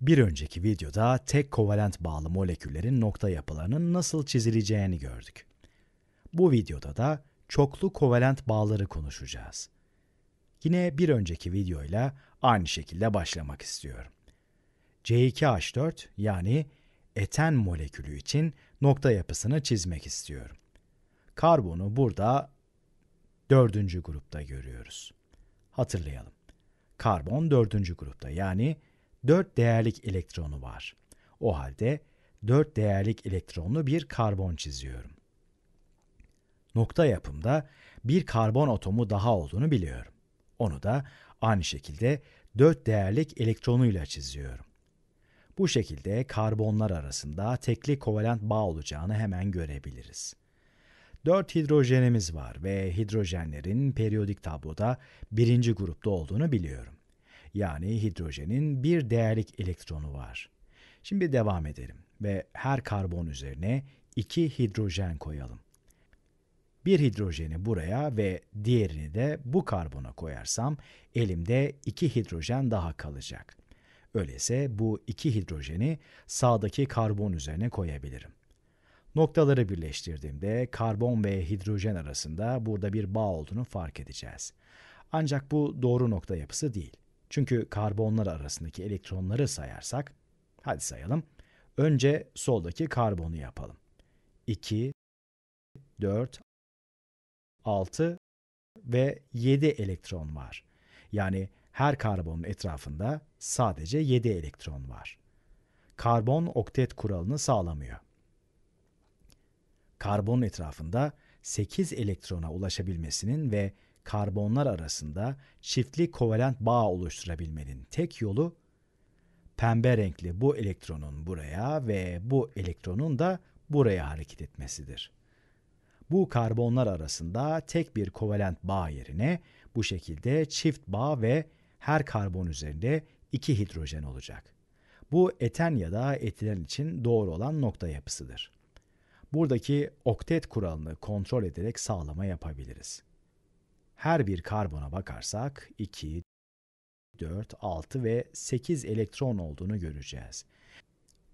Bir önceki videoda tek kovalent bağlı moleküllerin nokta yapılarının nasıl çizileceğini gördük. Bu videoda da çoklu kovalent bağları konuşacağız. Yine bir önceki videoyla aynı şekilde başlamak istiyorum. C2H4 yani eten molekülü için nokta yapısını çizmek istiyorum. Karbonu burada dördüncü grupta görüyoruz. Hatırlayalım. Karbon dördüncü grupta yani 4 değerlik elektronu var. O halde 4 değerlik elektronlu bir karbon çiziyorum. Nokta yapımda bir karbon atomu daha olduğunu biliyorum. Onu da aynı şekilde 4 değerlik elektronuyla çiziyorum. Bu şekilde karbonlar arasında tekli kovalent bağ olacağını hemen görebiliriz. 4 hidrojenimiz var ve hidrojenlerin periyodik tabloda birinci grupta olduğunu biliyorum. Yani hidrojenin bir değerlik elektronu var. Şimdi devam edelim ve her karbon üzerine iki hidrojen koyalım. Bir hidrojeni buraya ve diğerini de bu karbona koyarsam elimde iki hidrojen daha kalacak. Öyleyse bu iki hidrojeni sağdaki karbon üzerine koyabilirim. Noktaları birleştirdiğimde karbon ve hidrojen arasında burada bir bağ olduğunu fark edeceğiz. Ancak bu doğru nokta yapısı değil. Çünkü karbonlar arasındaki elektronları sayarsak, hadi sayalım. Önce soldaki karbonu yapalım. 2, 4, 6 ve 7 elektron var. Yani her karbonun etrafında sadece 7 elektron var. Karbon oktet kuralını sağlamıyor. Karbon etrafında 8 elektrona ulaşabilmesinin ve karbonlar arasında çiftli kovalent bağ oluşturabilmenin tek yolu pembe renkli bu elektronun buraya ve bu elektronun da buraya hareket etmesidir. Bu karbonlar arasında tek bir kovalent bağ yerine bu şekilde çift bağ ve her karbon üzerinde iki hidrojen olacak. Bu eten ya da etilen için doğru olan nokta yapısıdır. Buradaki oktet kuralını kontrol ederek sağlama yapabiliriz. Her bir karbona bakarsak 2, 4, 6 ve 8 elektron olduğunu göreceğiz.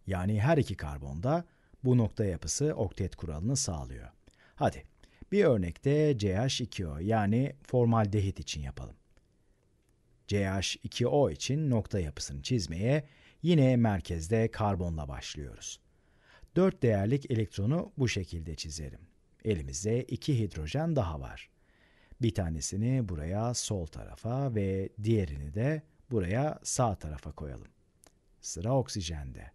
Yani her iki karbonda bu nokta yapısı oktet kuralını sağlıyor. Hadi bir örnekte CH2O yani formaldehit için yapalım. CH2O için nokta yapısını çizmeye yine merkezde karbonla başlıyoruz. 4 değerlik elektronu bu şekilde çizerim. Elimizde 2 hidrojen daha var. Bir tanesini buraya sol tarafa ve diğerini de buraya sağ tarafa koyalım. Sıra oksijende.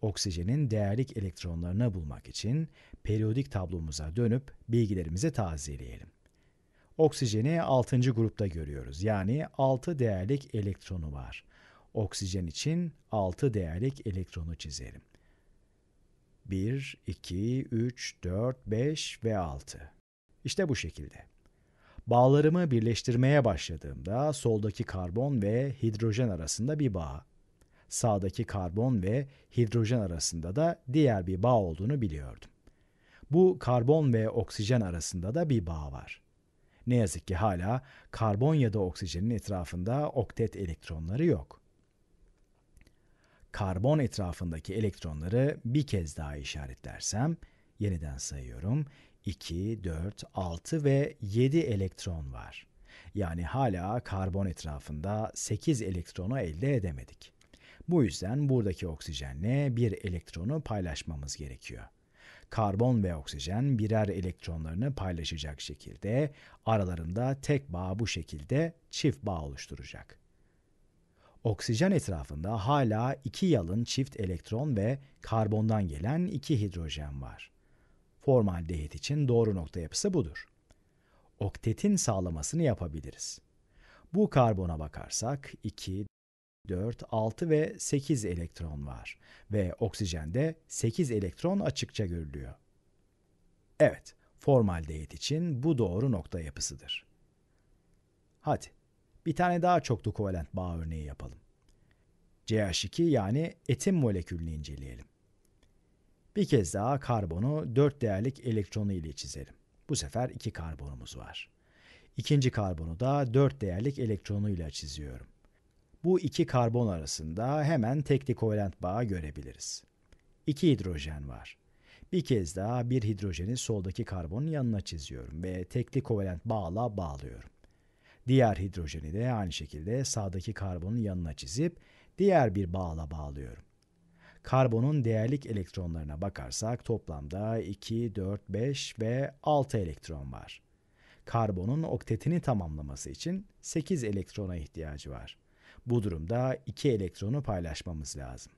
Oksijenin değerlik elektronlarını bulmak için periyodik tablomuza dönüp bilgilerimizi tazeleyelim. Oksijeni 6. grupta görüyoruz. Yani 6 değerlik elektronu var. Oksijen için 6 değerlik elektronu çizelim. 1, 2, 3, 4, 5 ve 6. İşte bu şekilde. Bağlarımı birleştirmeye başladığımda soldaki karbon ve hidrojen arasında bir bağ, sağdaki karbon ve hidrojen arasında da diğer bir bağ olduğunu biliyordum. Bu karbon ve oksijen arasında da bir bağ var. Ne yazık ki hala karbon ya da oksijenin etrafında oktet elektronları yok. Karbon etrafındaki elektronları bir kez daha işaretlersem, yeniden sayıyorum. 2, 4, 6 ve 7 elektron var. Yani hala karbon etrafında 8 elektronu elde edemedik. Bu yüzden buradaki oksijenle bir elektronu paylaşmamız gerekiyor. Karbon ve oksijen birer elektronlarını paylaşacak şekilde aralarında tek bağ bu şekilde çift bağ oluşturacak. Oksijen etrafında hala iki yalın çift elektron ve karbondan gelen iki hidrojen var. Formaldehit için doğru nokta yapısı budur. Oktetin sağlamasını yapabiliriz. Bu karbona bakarsak 2, 4, 6 ve 8 elektron var ve oksijende 8 elektron açıkça görülüyor. Evet, formaldehit için bu doğru nokta yapısıdır. Hadi, bir tane daha çoklu kovalent bağ örneği yapalım. CH2 yani etin molekülünü inceleyelim. Bir kez daha karbonu 4 değerlik elektronu ile çizelim. Bu sefer 2 karbonumuz var. İkinci karbonu da 4 değerlik elektronu ile çiziyorum. Bu iki karbon arasında hemen teknikovalent bağı görebiliriz. 2 hidrojen var. Bir kez daha bir hidrojeni soldaki karbonun yanına çiziyorum ve tekli kovalent bağla bağlıyorum. Diğer hidrojeni de aynı şekilde sağdaki karbonun yanına çizip diğer bir bağla bağlıyorum. Karbonun değerlik elektronlarına bakarsak toplamda 2, 4, 5 ve 6 elektron var. Karbonun oktetini tamamlaması için 8 elektrona ihtiyacı var. Bu durumda 2 elektronu paylaşmamız lazım.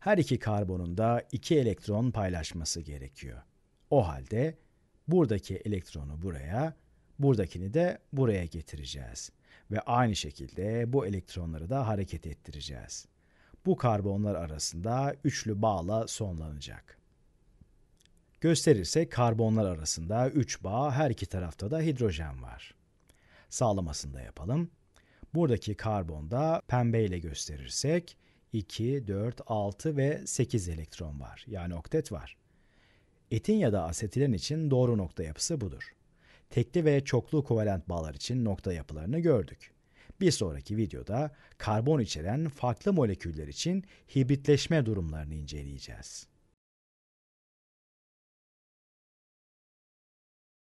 Her iki karbonun da 2 elektron paylaşması gerekiyor. O halde buradaki elektronu buraya, buradakini de buraya getireceğiz ve aynı şekilde bu elektronları da hareket ettireceğiz bu karbonlar arasında üçlü bağla sonlanacak. Gösterirse karbonlar arasında 3 bağ, her iki tarafta da hidrojen var. Sağlamasını da yapalım. Buradaki karbonda pembeyle gösterirsek 2, 4, 6 ve 8 elektron var. Yani oktet var. Etin ya da asetilen için doğru nokta yapısı budur. Tekli ve çoklu kovalent bağlar için nokta yapılarını gördük. Bir sonraki videoda karbon içeren farklı moleküller için hibritleşme durumlarını inceleyeceğiz.